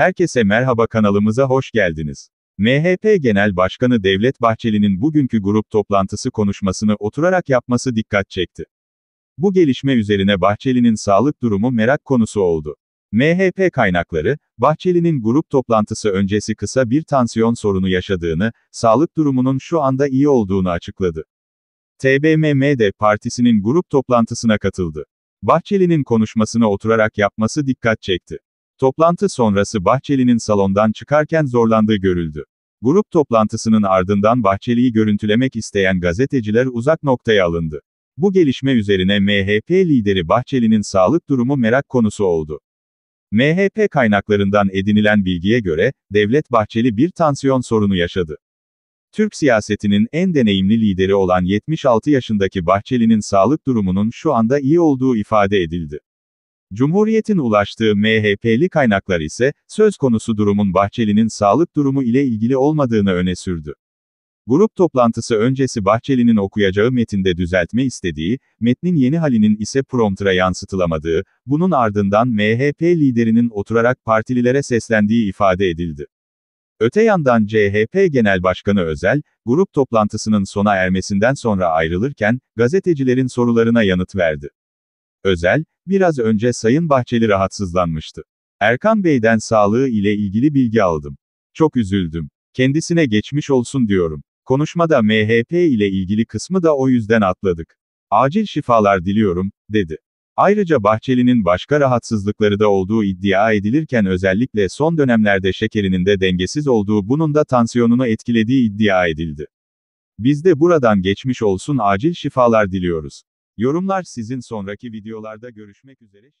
Herkese merhaba kanalımıza hoş geldiniz. MHP Genel Başkanı Devlet Bahçeli'nin bugünkü grup toplantısı konuşmasını oturarak yapması dikkat çekti. Bu gelişme üzerine Bahçeli'nin sağlık durumu merak konusu oldu. MHP kaynakları, Bahçeli'nin grup toplantısı öncesi kısa bir tansiyon sorunu yaşadığını, sağlık durumunun şu anda iyi olduğunu açıkladı. TBMM de partisinin grup toplantısına katıldı. Bahçeli'nin konuşmasını oturarak yapması dikkat çekti. Toplantı sonrası Bahçeli'nin salondan çıkarken zorlandığı görüldü. Grup toplantısının ardından Bahçeli'yi görüntülemek isteyen gazeteciler uzak noktaya alındı. Bu gelişme üzerine MHP lideri Bahçeli'nin sağlık durumu merak konusu oldu. MHP kaynaklarından edinilen bilgiye göre, Devlet Bahçeli bir tansiyon sorunu yaşadı. Türk siyasetinin en deneyimli lideri olan 76 yaşındaki Bahçeli'nin sağlık durumunun şu anda iyi olduğu ifade edildi. Cumhuriyet'in ulaştığı MHP'li kaynaklar ise, söz konusu durumun Bahçeli'nin sağlık durumu ile ilgili olmadığını öne sürdü. Grup toplantısı öncesi Bahçeli'nin okuyacağı metinde düzeltme istediği, metnin yeni halinin ise promptra yansıtılamadığı, bunun ardından MHP liderinin oturarak partililere seslendiği ifade edildi. Öte yandan CHP Genel Başkanı Özel, grup toplantısının sona ermesinden sonra ayrılırken, gazetecilerin sorularına yanıt verdi. Özel, biraz önce Sayın Bahçeli rahatsızlanmıştı. Erkan Bey'den sağlığı ile ilgili bilgi aldım. Çok üzüldüm. Kendisine geçmiş olsun diyorum. Konuşmada MHP ile ilgili kısmı da o yüzden atladık. Acil şifalar diliyorum, dedi. Ayrıca Bahçeli'nin başka rahatsızlıkları da olduğu iddia edilirken özellikle son dönemlerde şekerinin de dengesiz olduğu bunun da tansiyonunu etkilediği iddia edildi. Biz de buradan geçmiş olsun acil şifalar diliyoruz. Yorumlar sizin sonraki videolarda görüşmek üzere.